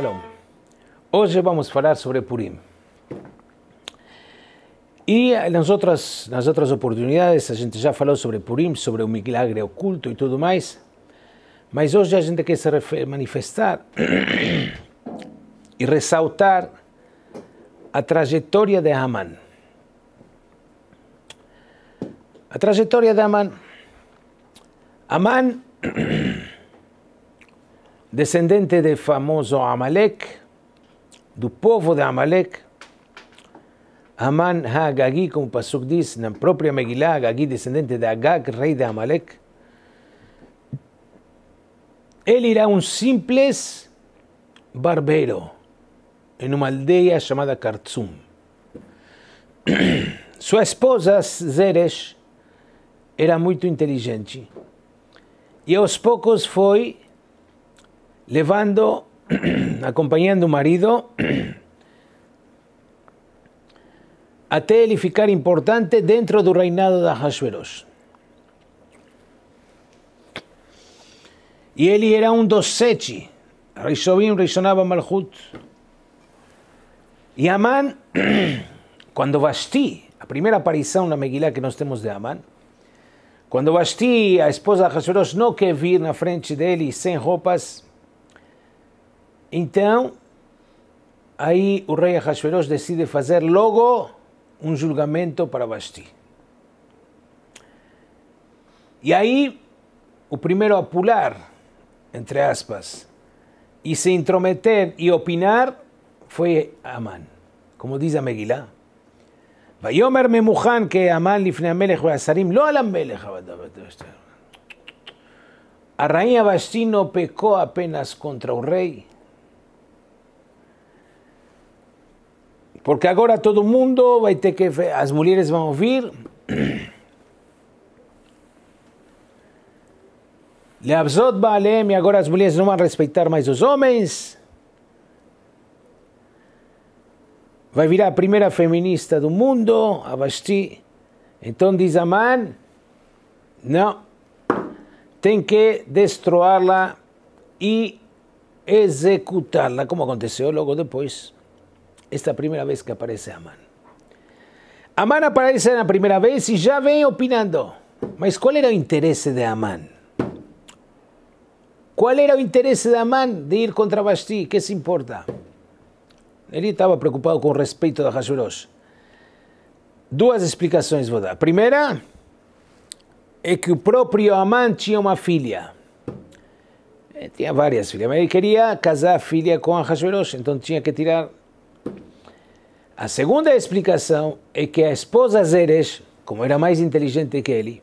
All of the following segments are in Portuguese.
Shalom. Hoje vamos falar sobre Purim. E nas outras, nas outras oportunidades a gente já falou sobre Purim, sobre o milagre oculto e tudo mais, mas hoje a gente quer se manifestar e ressaltar a trajetória de Haman. A trajetória de Haman. Haman descendente do famoso Amalek, do povo de Amalek, Aman Hagagi, como o Pasuk diz na própria Megillah, Hagagi, descendente de Agag, rei de Amalek, ele era um simples barbeiro em uma aldeia chamada Kartzum. Sua esposa, Zeresh, era muito inteligente e aos poucos foi levando, acompanhando o marido até ele ficar importante dentro do reinado de Ahasveros. E ele era um dos sete. Reishovim reinava Malhut. E Amán, quando Vasti, a primeira aparição na Megilá que nós temos de Amán, quando Vasti, a esposa de Ahasveros, não quer vir na frente dele sem roupas, então, aí o rei Ahasveros decide fazer logo um julgamento para Basti. E aí, o primeiro a pular, entre aspas, e se intrometer e opinar foi Amán, como diz a Megillah. ויאמר ממוכן כהמן לפני המלך והשרים, לא על המלך עבדיו ושתיו. הראי אבשתינו פקו הפנס קונטרו רי, Porque agora todo mundo vai ter que. As mulheres vão vir. Leabzot Baalem, e agora as mulheres não vão respeitar mais os homens. Vai virar a primeira feminista do mundo, a Basti. Então diz Aman, não, tem que destroá-la e executá-la, como aconteceu logo depois. Esta primeira vez que aparece Aman. Aman aparece na primeira vez e já vem opinando. Mas qual era o interesse de Aman? Qual era o interesse de Aman de ir contra Basti? Que se importa? Ele estava preocupado com o respeito da Hashverosh. Duas explicações vou dar. A primeira é que o próprio Aman tinha uma filha. Ele eh, tinha várias filhas, mas ele queria casar a filha com a Hashverosh, então tinha que tirar a segunda explicação é que a esposa Zeresh, como era mais inteligente que ele,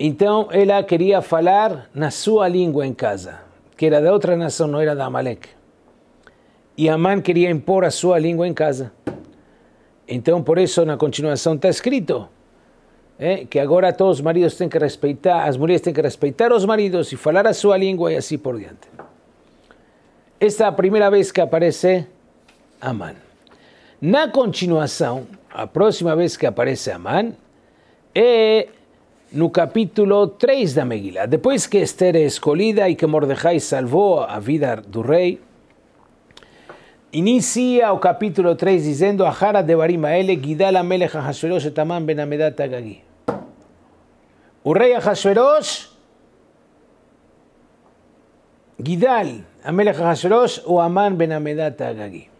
então ela queria falar na sua língua em casa, que era da outra nação, não era da Amalek. E Amán queria impor a sua língua em casa. Então, por isso, na continuação está escrito é, que agora todos os maridos têm que respeitar, as mulheres têm que respeitar os maridos e falar a sua língua e assim por diante. Esta é a primeira vez que aparece Amán. Na continuação, a próxima vez que aparece Amã é no capítulo 3 da Megillah. Depois que Esther é escolhida e que Mordecai salvou a vida do rei, inicia o capítulo 3 dizendo: Ahara de Barimaele, Gidal Amelech Ahasuerosh Etaman Ben Amedat Agagi. O rei Ahasuerosh, Gidal Amelech Ahasuerosh, o Aman Ben Amedat Agagi.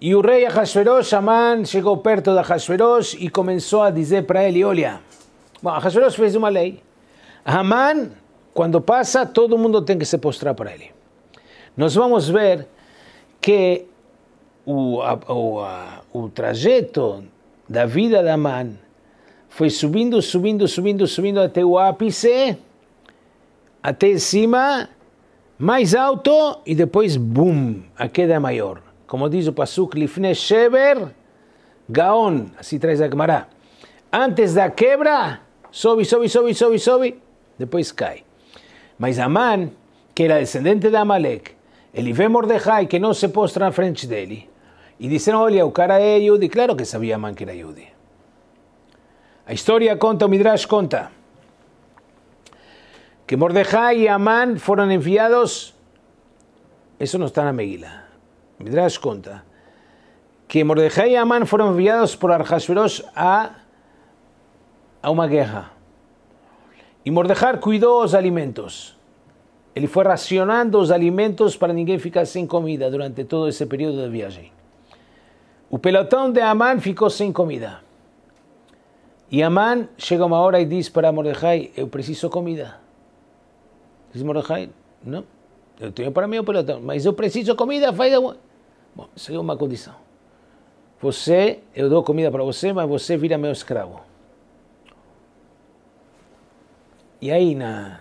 E o rei Ahasverosh, aman chegou perto de Ahasverosh e começou a dizer para ele, olha, bom, Ahasverosh fez uma lei. aman quando passa, todo mundo tem que se postrar para ele. Nós vamos ver que o, a, o, a, o trajeto da vida de aman foi subindo, subindo, subindo, subindo até o ápice, até cima, mais alto e depois, bum, a queda é maior. Como diz o Pasuk, Lifne Sheber, Gaon, assim traz a Gemara. Antes da quebra, sobe, sobe, sobe, sobe, sobe, depois cai. Mas Aman, que era descendente de Amalek, ele vê Mordecai que não se postra na frente dele. E disseram, olha, o cara é Yudi. Claro que sabia Aman que era Yudi. A história conta, o Midrash conta. que Mordejai y Amán fueron enviados, eso no está en la me Midrash cuenta que Mordejai y Amán fueron enviados por Arjasveros a, a una guerra. Y Mordejai cuidó los alimentos. Él fue racionando los alimentos para que nadie ficar sin comida durante todo ese periodo de viaje. El pelotón de Amán ficou sin comida. Y Amán llega una hora y dice para Mordejai, yo preciso comida. Dice Mordejai, no, yo tengo para mí un pelotón, pero Mas preciso comida, falla. bueno, Bom, una condición, yo yo Você, eh, comida para você, mas você vira meu escravo. y ahí, na,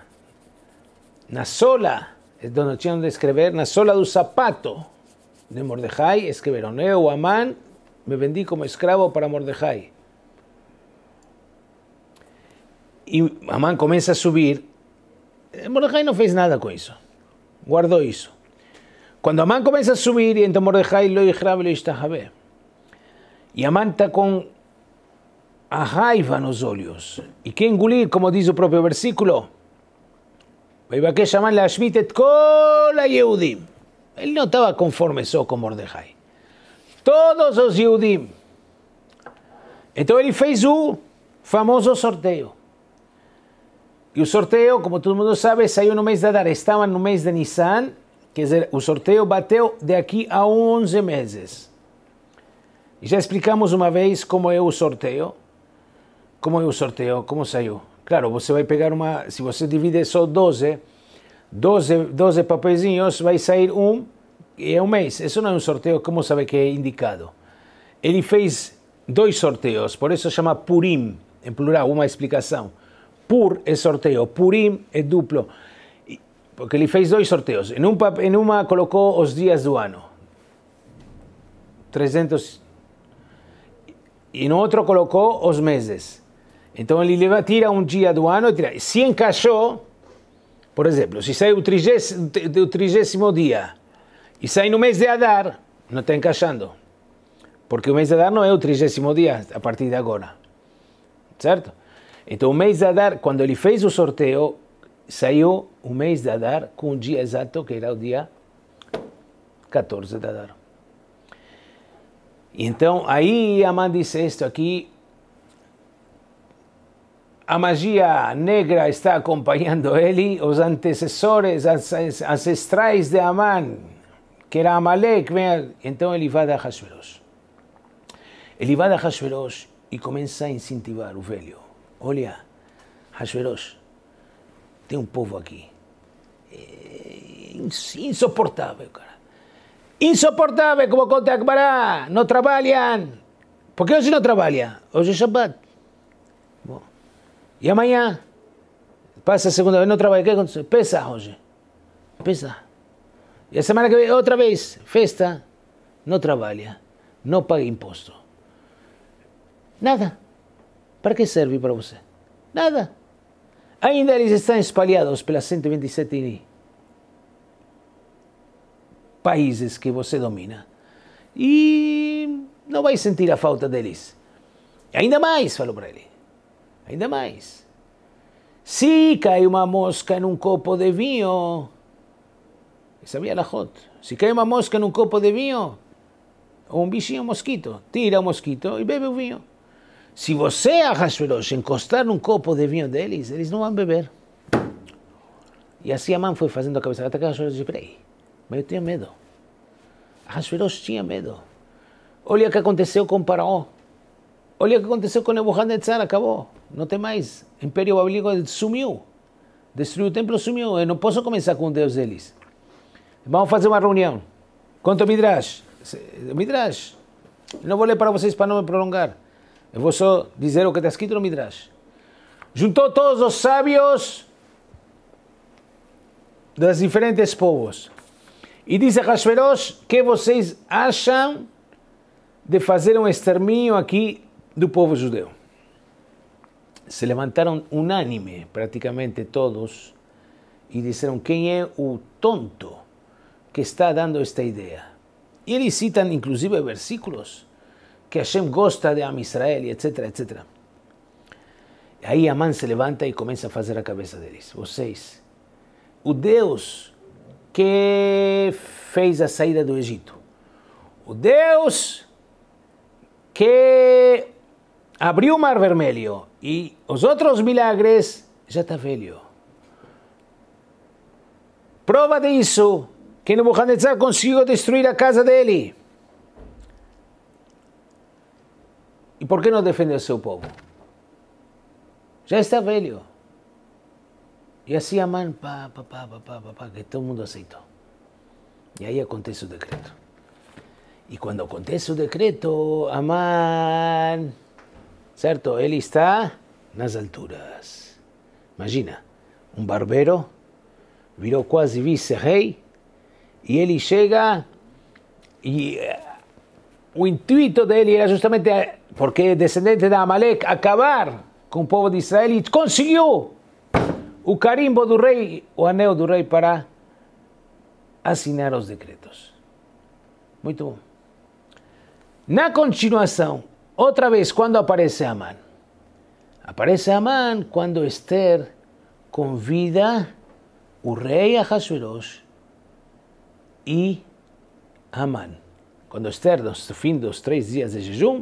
na sola, donde tinham de en na sola do zapato de Mordejai, escribieron, yo, eh, Amán, me vendí como escravo para Mordejai. Y Amán comienza a subir eh, Mordejai no fez nada con eso. Guardó eso. Cuando Amán comienza a subir, y entonces Mordejai lo y Y Amán está con ajaiva en los ojos. Y que engulir, como dice el propio versículo. la Él no estaba conforme eso con Mordejai. Todos los Yehudim. Entonces él hizo un famoso sorteo. E o sorteio, como todo mundo sabe, saiu no mês de Adar. estava no mês de Nissan. Quer dizer, o sorteio bateu de aqui a 11 meses. já explicamos uma vez como é o sorteio. Como é o sorteio, como saiu. Claro, você vai pegar uma... Se você divide só 12, 12, 12 papeizinhos, vai sair um e é um mês. Isso não é um sorteio, como sabe que é indicado. Ele fez dois sorteios, por isso chama Purim, em plural, uma explicação. Pur é sorteio. Purim é duplo. Porque ele fez dois sorteios. Em, um, em uma colocou os dias do ano. 300. E no outro colocou os meses. Então ele leva, tira um dia do ano e tira. Se encaixou, por exemplo, se sai o trigésimo, o trigésimo dia e sai no mês de Adar, não está encaixando. Porque o mês de Adar não é o trigésimo dia a partir de agora. Certo? Então o mês de Adar, quando ele fez o sorteio, saiu o mês de Adar com o dia exato, que era o dia 14 de Adar. Então aí Yaman disse isto aqui, a magia negra está acompanhando ele, os antecessores ancestrais de Aman, que era Amalek, então ele vai da Hashverosh. Ele vai da Hashverosh e começa a incentivar o velho. Olia, Hashverosh, tem um povo aqui. Eh, insoportable, cara. insoportable, como conta Akbará. no trabalham. Por qué hoje no trabalha? Hoje é Shabbat. Bom. E amanhã? Passa segunda vez, no trabalha. ¿qué que Pesa hoje. Pesa. E a semana que vem, outra vez, festa. no trabalha. no paga imposto. Nada. Para que serve para você? Nada. Ainda eles estão espalhados pelas 127 países que você domina. E não vai sentir a falta deles. Ainda mais, falou para ele. Ainda mais. Se cai uma mosca num copo de vinho, sabia Lajot, se cai uma mosca num copo de vinho, ou um bichinho, um mosquito, tira o mosquito e bebe o vinho. Se você e a encostar num copo de vinho deles, eles não vão beber. E assim a mãe foi fazendo a cabeça. Até que a disse, peraí, mas eu tinha medo. A tinha medo. Olha o que aconteceu com Paraó. Olha o que aconteceu com Nebuchadnezzar, acabou. Não tem mais. O Império Babilônico sumiu. Destruiu o templo, sumiu. Eu não posso começar com Deus deles. Vamos fazer uma reunião. Conta o Midrash. Midrash. Eu não vou ler para vocês para não me prolongar. Eu vou só dizer o que está escrito no Midrash. Juntou todos os sábios das diferentes povos. E disse a Hashverosh, que vocês acham de fazer um extermínio aqui do povo judeu? Se levantaram unânime, praticamente todos, e disseram quem é o tonto que está dando esta ideia. E eles citam inclusive versículos que Hashem gosta de Am Israel, etc, etc. Aí Amã se levanta e começa a fazer a cabeça deles. Vocês, o Deus que fez a saída do Egito, o Deus que abriu o Mar Vermelho e os outros milagres, já está velho. Prova disso que Nebuchadnezzar conseguiu destruir a casa dele. por que não defendeu seu povo? Já está velho. E assim a mãe, pá, pá, pá, pá, pá, pá, pá, que todo mundo aceitou. E aí acontece o decreto. E quando acontece o decreto, Amán, certo? Ele está nas alturas. Imagina, um barbeiro virou quase vice-rei e ele chega e o intuito de él era justamente, eh, porque descendente descendiente de Amalek, acabar con el pueblo de Israel y consiguió el carimbo del rey, o anel del rey para asignar los decretos. Muy bom. Na continuación, otra vez, cuando aparece Amán? Aparece Amán cuando Esther convida o a jazueros y Amán. quando Esther, no fim dos três dias de jejum,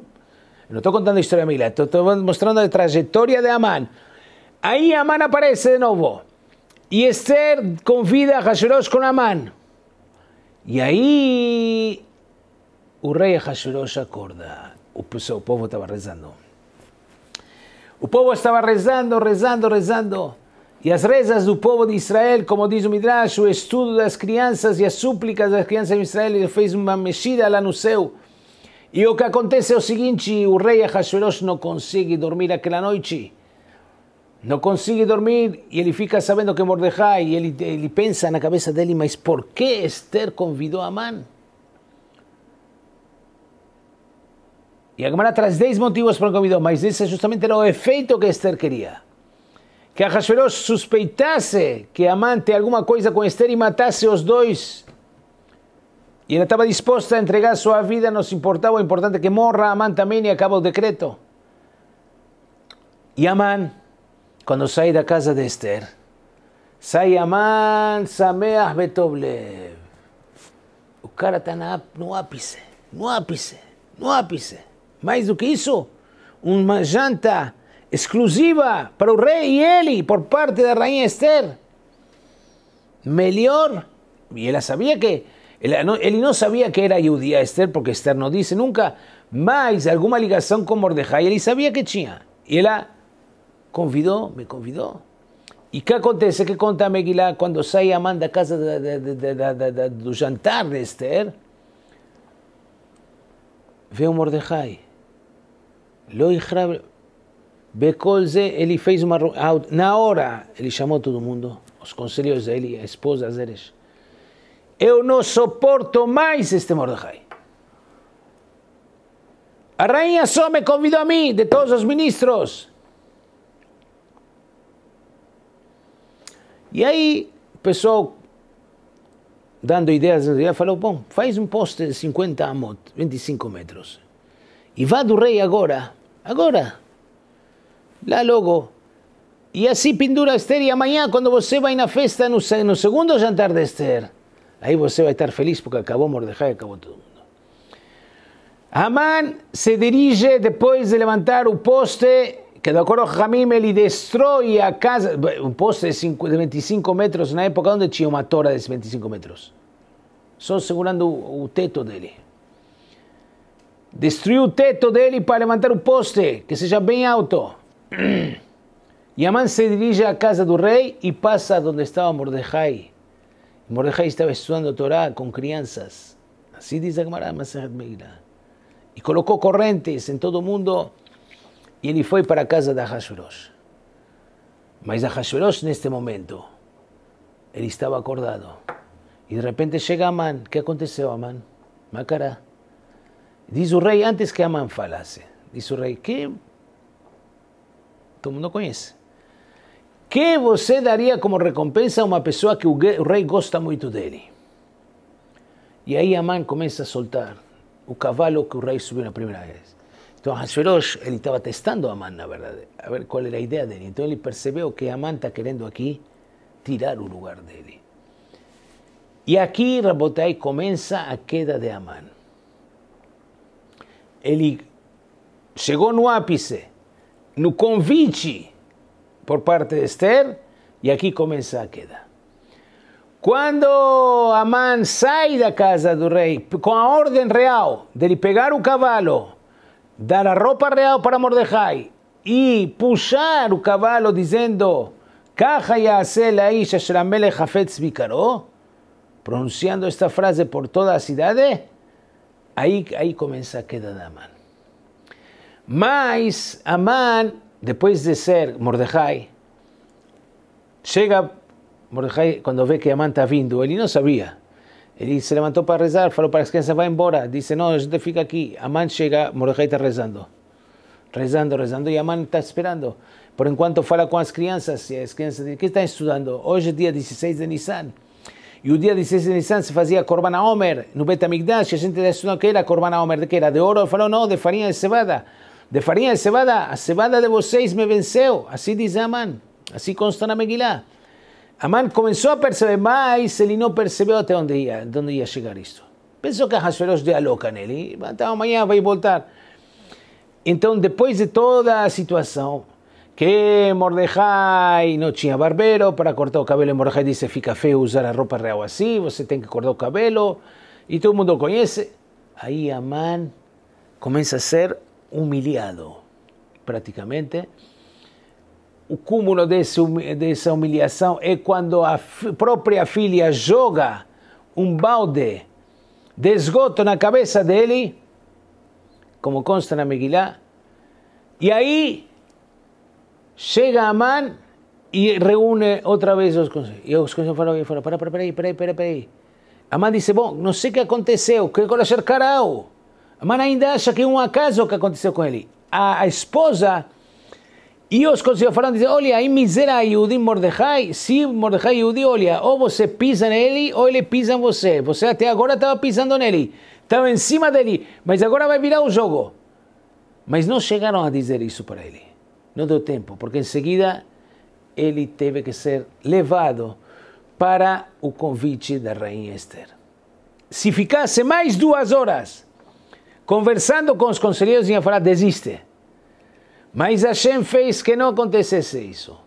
eu não estou contando a história de estou mostrando a trajetória de Amán. Aí Amán aparece de novo. E Esther convida a com Amán. E aí o rei Hashverosh acorda. O, o povo estava rezando. O povo estava rezando, rezando, rezando. E as rezas do povo de Israel, como diz o Midrash, o estudo das crianças e as súplicas das crianças de Israel, ele fez uma mexida lá no céu. E o que acontece é o seguinte, o rei Ahasuerus não consegue dormir aquela noite. Não consegue dormir e ele fica sabendo que Mordecai, e ele, ele pensa na cabeça dele, mas por que Esther convidou Amã? E a Gemara traz 10 motivos para convidar, mas esse é justamente o efeito que Esther queria que a Hashverosh suspeitasse que Amante tem alguma coisa com Esther e matasse os dois. E ela estava disposta a entregar sua vida, não se importava, o importante é que morra Amã também e acaba o decreto. E Amã, quando sai da casa de Esther, sai Amã Sameach Betoblev. O cara está no ápice, no ápice, no ápice. Mais do que isso, uma janta exclusiva para el rey Eli por parte de la reina Esther. Melior, y él sabía que, él no, sabía que era judía Esther, porque Esther no dice nunca, más alguna ligación con Mordejai, él sabía que tenía. Y él convidó, me convidó. ¿Y qué acontece? ¿Qué conta Meguila cuando se manda a casa de, de, de, de jantar de Esther? Veo Mordejai. Lo Becolze, ele fez uma. Na hora, ele chamou todo mundo, os conselheiros dele, a esposa Zeresh. Eu não suporto mais este Mordecai. A rainha só me convidou a mim, de todos os ministros. E aí, o pessoal, dando ideias, falou: bom, faz um poste de 50 amot, 25 metros. E vá do rei agora, agora, lá logo. E assim pendura a Esther e amanhã, quando você vai na festa, no, no segundo jantar de Esther, aí você vai estar feliz porque acabou Mordecai, acabou todo mundo. Amán se dirige, depois de levantar o poste, que de acordo com Ramim, ele destrói a casa, um poste de 25 metros, na época onde tinha uma tora de 25 metros, só segurando o teto dele. Destruiu o teto dele para levantar o poste, que seja bem alto. Y Amán se dirige a casa del rey y pasa donde estaba Mordejai. Mordejai estaba estudiando Torah con crianzas. Así dice Gemara Y colocó corrientes en todo el mundo y él fue para casa de Ahasuerus. Mas Ahasuerus en este momento, él estaba acordado. Y de repente llega Amán. ¿Qué aconteció, Amán? Macará. Dice el rey antes que Amán falase. Dice el rey, ¿qué todo mundo conhece. Que você daría como recompensa a una persona que o rei gosta de él? Y ahí Amán comienza a soltar el cavalo que el rey subió la primera vez. Entonces, Ahasverosh, ele estaba testando a na verdade, a ver cuál era idea de dele. Então ele percebeu que Amán está queriendo aquí tirar un lugar de él. Y aquí Rabotai, comienza a queda de Amán. Ele llegó no ápice no convite por parte de Esther, y aquí comienza a queda. Cuando Amán sai da casa del rey, con a ordem real de lhe pegar un cavalo, dar la ropa real para Mordecai y puxar el cavalo diciendo, Caja la Isha Shramele Jafetz Vicaró, pronunciando esta frase por toda la ciudad, ahí comienza comienza a queda de mas Amán, después de ser Mordejai, llega Mordejai cuando ve que Amán está vindo, él no sabía. Él se levantó para rezar, falou para que se va embora. Dice, no, yo te fico aquí. Amán llega, Mordejai está rezando. Rezando, rezando, y Amán está esperando. Por en cuanto fala con las crianzas, y las crianzas dicen, ¿qué están estudiando? Hoy es día 16 de Nisan. Y el día 16 de Nisan se hacía Corban Homer Nubeta Betamigdash, La gente estudou ¿qué era corbana Homer, de qué era? De oro? faló no de farina de cebada. de farinha de cevada, a cevada de vocês me venceu. Assim diz aman assim consta na Megilá. aman começou a perceber, mais ele não percebeu até onde ia, onde ia chegar isto. Pensou que a Hasverosh deu a louca nele, amanhã vai voltar. Então, depois de toda a situação, que Mordecai não tinha barbeiro para cortar o cabelo, Mordecai disse, fica feio usar a roupa real assim, você tem que cortar o cabelo, e todo mundo conhece. Aí aman começa a ser humilhado, praticamente. O cúmulo desse, dessa humilhação é quando a própria filha joga um balde de esgoto na cabeça dele, como consta na Megilá. e aí chega Amã e reúne outra vez os conselhos. E os conselhos falaram, falaram peraí, peraí, peraí, peraí. Amã disse, bom, não sei o que aconteceu, o que aconteceu, mas ainda acha que é um acaso que aconteceu com ele. A, a esposa e os conselheiros falaram: dizem, olha, aí miséria Yudi Mordecai, se Mordecai Yudi, olha, ou você pisa nele, ou ele pisa em você. Você até agora estava pisando nele, estava em cima dele, mas agora vai virar o jogo. Mas não chegaram a dizer isso para ele. Não deu tempo, porque em seguida ele teve que ser levado para o convite da rainha Esther. Se ficasse mais duas horas, Conversando com os conselheiros, ia falar: desiste. Mas Hashem fez que não acontecesse isso.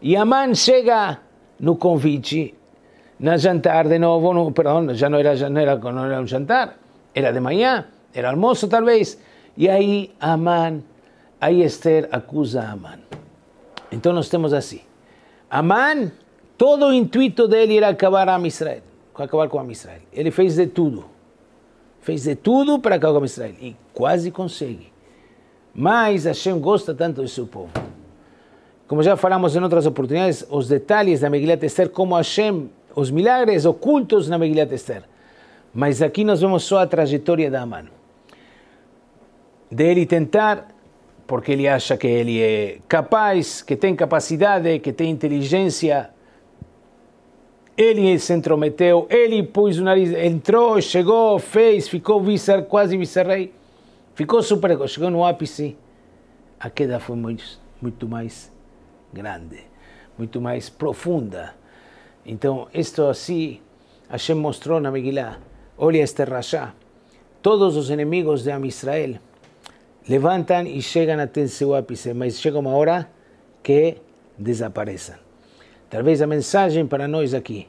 E Aman chega no convite, na jantar de novo, no, perdão, já não era, já não, era, não era um jantar, era de manhã, era almoço talvez. E aí Aman, aí Esther acusa Aman. Então nós temos assim: Aman, todo o intuito dele era acabar a Israel, acabar com a Israel. Ele fez de tudo fez de tudo para acabar com Israel, e quase consegue. Mas Hashem gosta tanto do seu povo. Como já falamos em outras oportunidades, os detalhes da Megillat Tester, como Hashem, os milagres ocultos na Megillat Tester. Mas aqui nós vemos só a trajetória da Aman. De ele tentar, porque ele acha que ele é capaz, que tem capacidade, que tem inteligência, ele se intrometeu, ele pôs o nariz, entrou, chegou, fez, ficou vice, quase vice-rei, ficou super, chegou no ápice. A queda foi muito, muito mais grande, muito mais profunda. Então, isto assim, Hashem mostrou na Megillah, olha este rachá, todos os inimigos de Am Israel levantam e chegam até seu ápice, mas chega uma hora que desaparecem talvez a mensagem para nós aqui,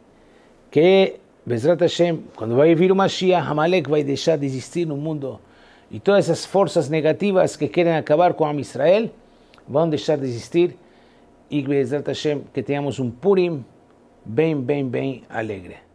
que Bezrat Hashem, quando vai vir o Mashiach, Hamalek vai deixar de existir no mundo. E todas essas forças negativas que querem acabar com a Israel vão deixar de existir. E Bezrat Hashem, que tenhamos um Purim bem, bem, bem alegre.